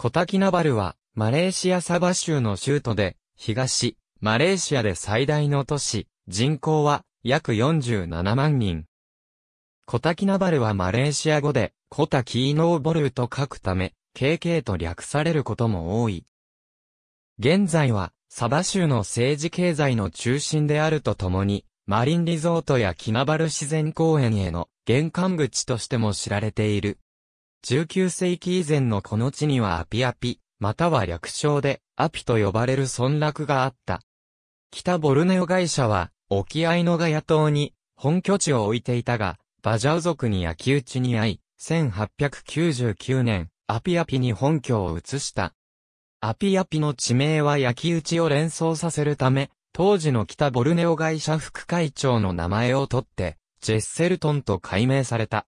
コタキナバルは、マレーシアサバ州の州都で、東、マレーシアで最大の都市、人口は約47万人。コタキナバルはマレーシア語で、コタキーノーボルーと書くため、KK と略されることも多い。現在は、サバ州の政治経済の中心であるとともに、マリンリゾートやキナバル自然公園への玄関口としても知られている。19世紀以前のこの地にはアピアピ、または略称でアピと呼ばれる村落があった。北ボルネオ会社は沖合のガヤ島に本拠地を置いていたが、バジャウ族に焼き討ちに遭い、1899年、アピアピに本拠を移した。アピアピの地名は焼き討ちを連想させるため、当時の北ボルネオ会社副会長の名前を取って、ジェッセルトンと改名された。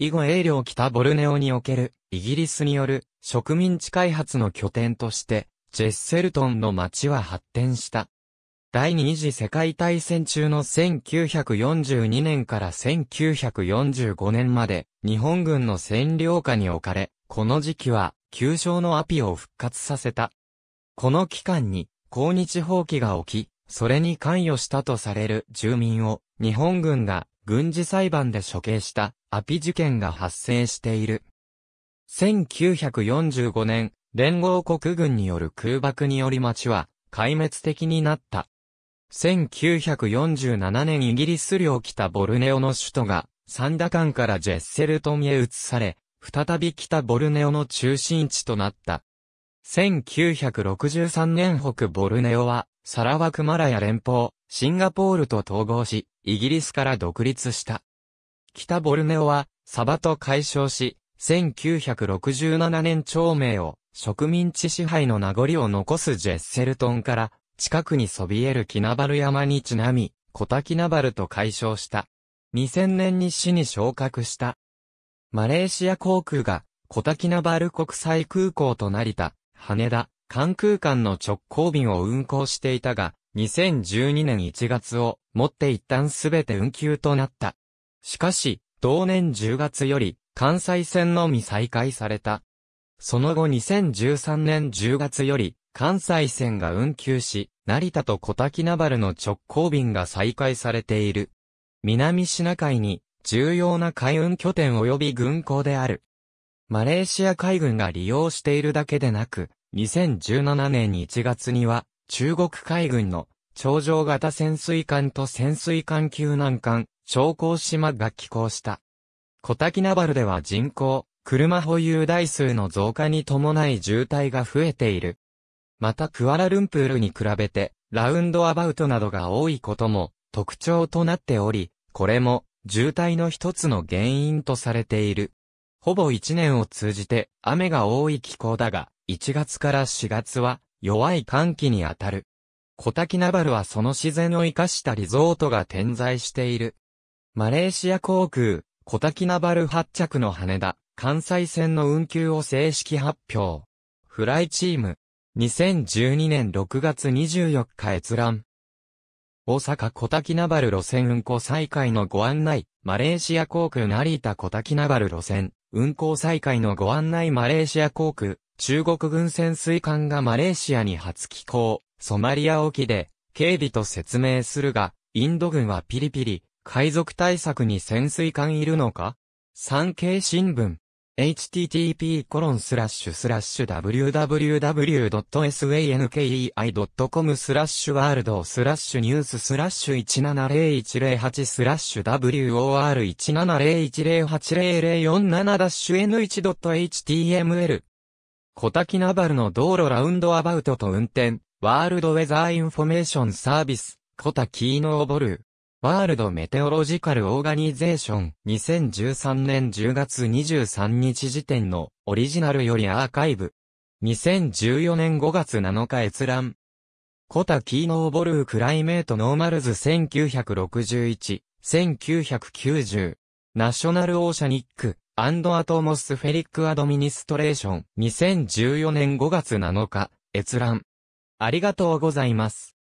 以後英領北ボルネオにおけるイギリスによる植民地開発の拠点として、ジェッセルトンの町は発展した。第二次世界大戦中の1942年から1945年まで日本軍の占領下に置かれ、この時期は旧称のアピを復活させた。この期間に抗日放棄が起き、それに関与したとされる住民を日本軍が軍事裁判で処刑したアピ事件が発生している。1945年、連合国軍による空爆により町は壊滅的になった。1947年イギリス領北ボルネオの首都がサンダカンからジェッセルトンへ移され、再び北ボルネオの中心地となった。1963年北ボルネオはサラワクマラヤ連邦、シンガポールと統合し、イギリスから独立した。北ボルネオは、サバと解消し、1967年長名を植民地支配の名残を残すジェッセルトンから近くにそびえるキナバル山にちなみ、コタキナバルと解消した。2000年に市に昇格した。マレーシア航空がコタキナバル国際空港となりた、羽田、関空間の直行便を運航していたが、2012年1月をもって一旦すべて運休となった。しかし、同年10月より、関西線のみ再開された。その後2013年10月より、関西線が運休し、成田と小滝名原の直行便が再開されている。南シナ海に、重要な海運拠点及び軍港である。マレーシア海軍が利用しているだけでなく、2017年1月には、中国海軍の頂上型潜水艦と潜水艦救難艦、小甲島が寄港した。小滝ナバルでは人口、車保有台数の増加に伴い渋滞が増えている。またクアラルンプールに比べて、ラウンドアバウトなどが多いことも特徴となっており、これも渋滞の一つの原因とされている。ほぼ1年を通じて雨が多い気候だが、1月から4月は弱い寒気にあたる。小滝ナバルはその自然を生かしたリゾートが点在している。マレーシア航空、小滝ナバル発着の羽田、関西線の運休を正式発表。フライチーム、2012年6月24日閲覧。大阪小滝ナバル路線運行再開のご案内、マレーシア航空成田小滝ナバル路線、運行再開のご案内マレーシア航空、中国軍潜水艦がマレーシアに初寄港。ソマリア沖で、警備と説明するが、インド軍はピリピリ、海賊対策に潜水艦いるのか産経新聞。http://www.sankei.com スラッシュワールドスラッシュニューススラッシュ1 7 0 1 0 8スラッシュ WOR17010800047-n1.html 小滝ナバルの道路ラウンドアバウトと運転。ワールドウェザーインフォメーションサービス、コタキーノーボルー。ワールドメテオロジカルオーガニゼーション2013年10月23日時点のオリジナルよりアーカイブ。2014年5月7日閲覧。コタキーノーボルークライメートノーマルズ1961、1990。ナショナルオーシャニック、アンドアトモスフェリックアドミニストレーション2014年5月7日、閲覧。ありがとうございます。